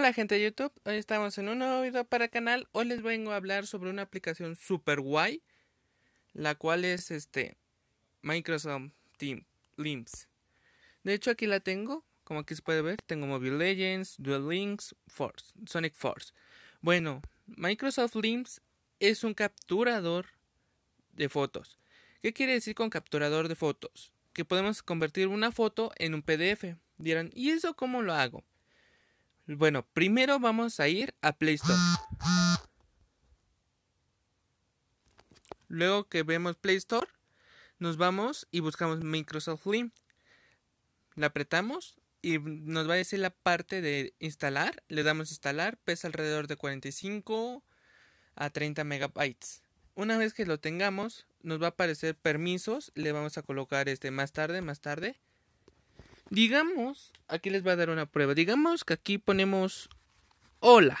Hola gente de YouTube, hoy estamos en un nuevo video para canal. Hoy les vengo a hablar sobre una aplicación super guay, la cual es este Microsoft Team De hecho aquí la tengo, como aquí se puede ver, tengo Mobile Legends, Duel Links, Force, Sonic Force. Bueno, Microsoft Limps es un capturador de fotos. ¿Qué quiere decir con capturador de fotos? Que podemos convertir una foto en un PDF. ¿y eso cómo lo hago? Bueno, primero vamos a ir a Play Store. Luego que vemos Play Store, nos vamos y buscamos Microsoft Win. La apretamos y nos va a decir la parte de instalar. Le damos instalar, pesa alrededor de 45 a 30 megabytes. Una vez que lo tengamos, nos va a aparecer permisos. Le vamos a colocar este más tarde, más tarde. Digamos, aquí les voy a dar una prueba. Digamos que aquí ponemos hola.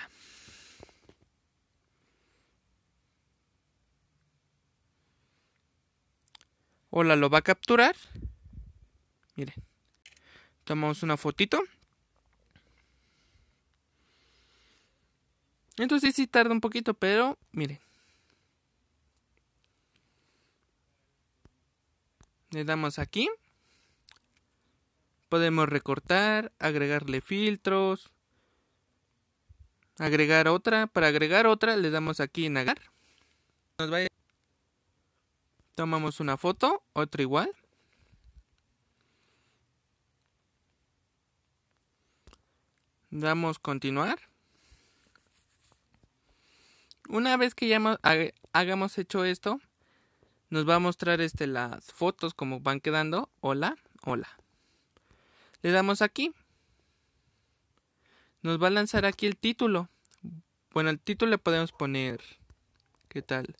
Hola lo va a capturar. Miren. Tomamos una fotito. Entonces sí tarda un poquito, pero miren. Le damos aquí. Podemos recortar, agregarle filtros, agregar otra. Para agregar otra le damos aquí en agregar. Tomamos una foto, otra igual. Damos continuar. Una vez que ya hagamos hecho esto, nos va a mostrar este, las fotos como van quedando. Hola, hola. Le damos aquí. Nos va a lanzar aquí el título. Bueno, el título le podemos poner. ¿Qué tal?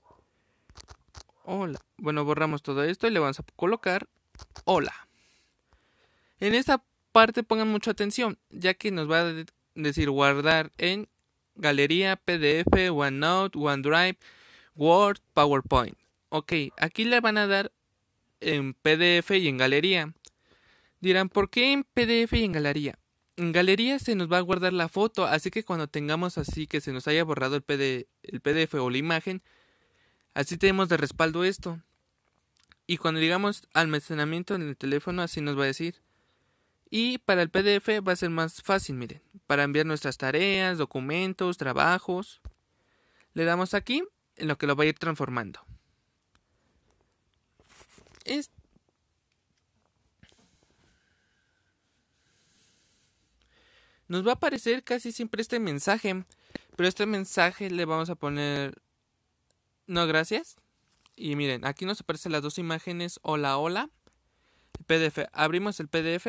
Hola. Bueno, borramos todo esto y le vamos a colocar hola. En esta parte pongan mucha atención, ya que nos va a decir guardar en galería, PDF, OneNote, OneDrive, Word, PowerPoint. Ok, aquí le van a dar en PDF y en galería. Dirán, ¿por qué en PDF y en galería? En galería se nos va a guardar la foto, así que cuando tengamos así que se nos haya borrado el, PDF o la imagen, así tenemos de respaldo esto. Y cuando llegamos al almacenamiento en el teléfono, así nos va a decir. Y para el PDF va a ser más fácil, miren, para enviar nuestras tareas, documentos, trabajos. Le damos aquí en lo que lo va a ir transformando. Este nos va a aparecer casi siempre este mensaje. Pero este mensaje le vamos a poner no gracias. Y miren, aquí nos aparecen las dos imágenes hola hola. PDF. Abrimos el PDF.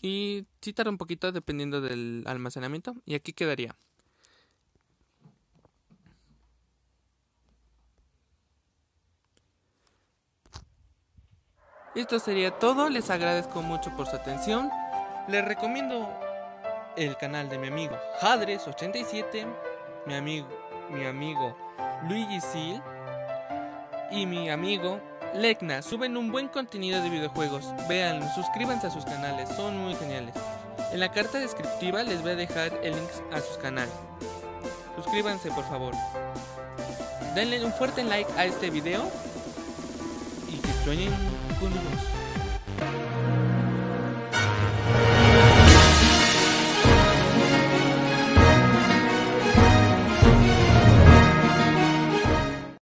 Y citar un poquito dependiendo del almacenamiento. Y aquí quedaría. Esto sería todo, les agradezco mucho por su atención. Les recomiendo el canal de mi amigo Hadres87, mi amigo, mi amigo Luigi Seal y mi amigo Legna. Suben un buen contenido de videojuegos. Véanlo, suscríbanse a sus canales, son muy geniales. En la carta descriptiva les voy a dejar el link a sus canales. Suscríbanse por favor. Denle un fuerte like a este video y que sueñen continuamos.